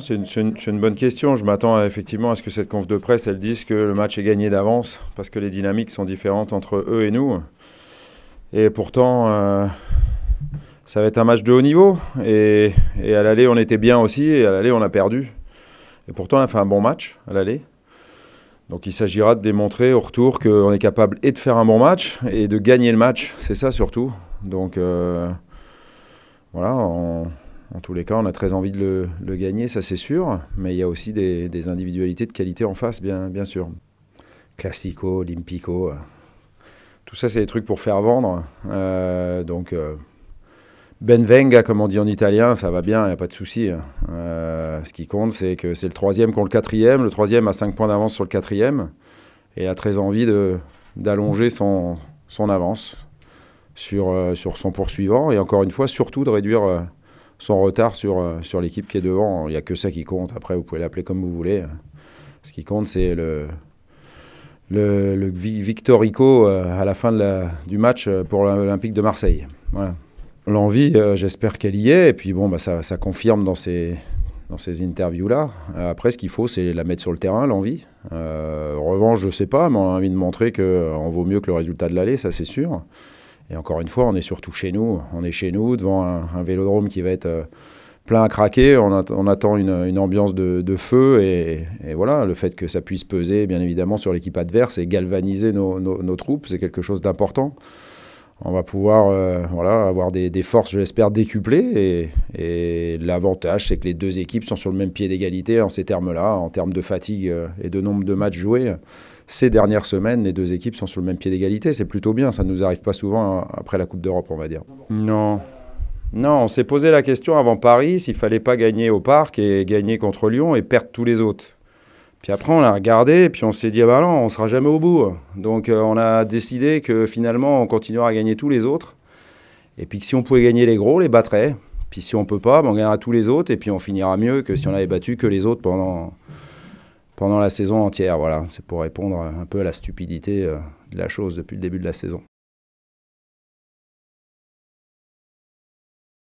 c'est une, bonne question. Je m'attends effectivement à ce que cette conf de presse, elle dise que le match est gagné d'avance, parce que les dynamiques sont différentes entre eux et nous. Et pourtant, euh, ça va être un match de haut niveau. Et, à l'aller, on était bien aussi, et à l'aller, on a perdu. Et pourtant, on a fait un bon match à l'aller. Donc il s'agira de démontrer au retour qu'on est capable et de faire un bon match et de gagner le match. C'est ça surtout. Donc euh, voilà, on, en tous les cas, on a très envie de le, gagner, ça c'est sûr, mais il y a aussi des, individualités de qualité en face, bien, bien sûr. Classico, Olympico, euh, tout ça c'est des trucs pour faire vendre. Euh, donc euh, Benvenga, comme on dit en italien, ça va bien, il n'y a pas de souci. Hein. ce qui compte, c'est que c'est le troisième contre le quatrième, le troisième a 5 points d'avance sur le quatrième, et a très envie d'allonger son, son avance sur, sur son poursuivant, et encore une fois, surtout de réduire son retard sur, euh, sur l'équipe qui est devant. Il n'y a que ça qui compte. Après, vous pouvez l'appeler comme vous voulez. Ce qui compte, c'est le, le, Victorico euh, à la fin du match euh, pour l'Olympique de Marseille. L'envie, j'espère qu'elle y est. Et puis, bon, bah, ça, confirme dans ces, dans ces interviews-là. Après, ce qu'il faut, c'est la mettre sur le terrain, l'envie. en revanche, je ne sais pas, mais on a envie de montrer qu'on vaut mieux que le résultat de l'aller, ça c'est sûr. Et encore une fois, on est surtout chez nous. On est chez nous devant un, vélodrome qui va être euh, plein à craquer. On, attend une, ambiance de, feu. Et, voilà, le fait que ça puisse peser, bien évidemment, sur l'équipe adverse et galvaniser nos troupes, c'est quelque chose d'important on va pouvoir euh, voilà, avoir des, forces, j'espère l'espère, décuplées. Et, l'avantage, c'est que les deux équipes sont sur le même pied d'égalité en ces termes-là, en termes de fatigue euh, et de nombre de matchs joués. Ces dernières semaines, les deux équipes sont sur le même pied d'égalité. C'est plutôt bien, ça ne nous arrive pas souvent hein, après la Coupe d'Europe, on va dire. Non. Non, on s'est posé la question avant Paris s'il fallait pas gagner au parc et gagner contre Lyon et perdre tous les autres. Puis après, on l'a regardé, puis on s'est dit, ah bah non, on sera jamais au bout. Donc euh, on a décidé que finalement, on continuera à gagner tous les autres. Et puis que si on pouvait gagner les gros, on les battrait. Puis si on peut pas, ben, on gagnera tous les autres, et puis on finira mieux que si on avait battu que les autres pendant, pendant la saison entière. Voilà, c'est pour répondre un peu à la stupidité euh, de la chose depuis le début de la saison.